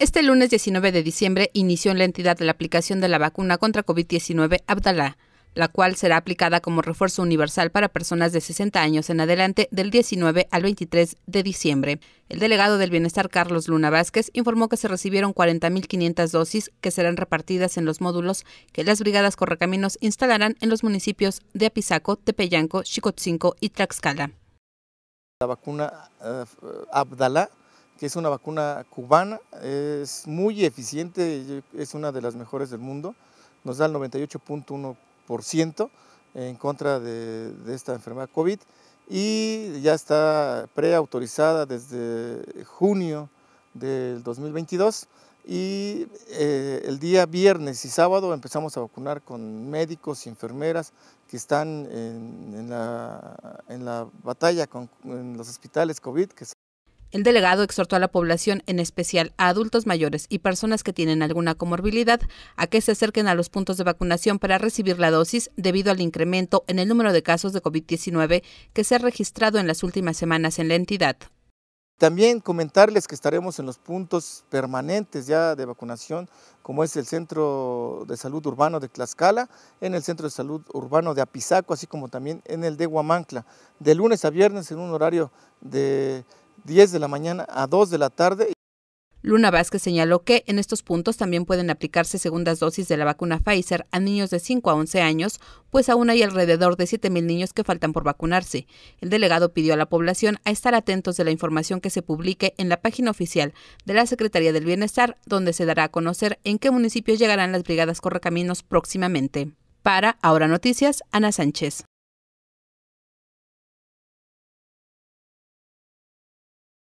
Este lunes 19 de diciembre inició en la entidad la aplicación de la vacuna contra COVID-19 Abdalá, la cual será aplicada como refuerzo universal para personas de 60 años en adelante del 19 al 23 de diciembre. El delegado del Bienestar Carlos Luna Vázquez informó que se recibieron 40.500 dosis que serán repartidas en los módulos que las brigadas Correcaminos instalarán en los municipios de Apizaco, Tepeyanco, Chicotzinco y Tlaxcala. La vacuna eh, que es una vacuna cubana, es muy eficiente, es una de las mejores del mundo, nos da el 98.1% en contra de, esta enfermedad COVID y ya está preautorizada desde junio del 2022 y eh, el día viernes y sábado empezamos a vacunar con médicos y enfermeras que están en, la, batalla con en los hospitales COVID, que el delegado exhortó a la población, en especial a adultos mayores y personas que tienen alguna comorbilidad, a que se acerquen a los puntos de vacunación para recibir la dosis debido al incremento en el número de casos de COVID-19 que se ha registrado en las últimas semanas en la entidad. También comentarles que estaremos en los puntos permanentes ya de vacunación, como es el Centro de Salud Urbano de Tlaxcala, en el Centro de Salud Urbano de Apizaco, así como también en el de Huamancla, de lunes a viernes en un horario de 10 de la mañana a 2 de la tarde. Luna Vázquez señaló que en estos puntos también pueden aplicarse segundas dosis de la vacuna Pfizer a niños de 5 a 11 años, pues aún hay alrededor de 7.000 niños que faltan por vacunarse. El delegado pidió a la población a estar atentos de la información que se publique en la página oficial de la Secretaría del Bienestar, donde se dará a conocer en qué municipios llegarán las brigadas correcaminos próximamente. Para Ahora Noticias, Ana Sánchez.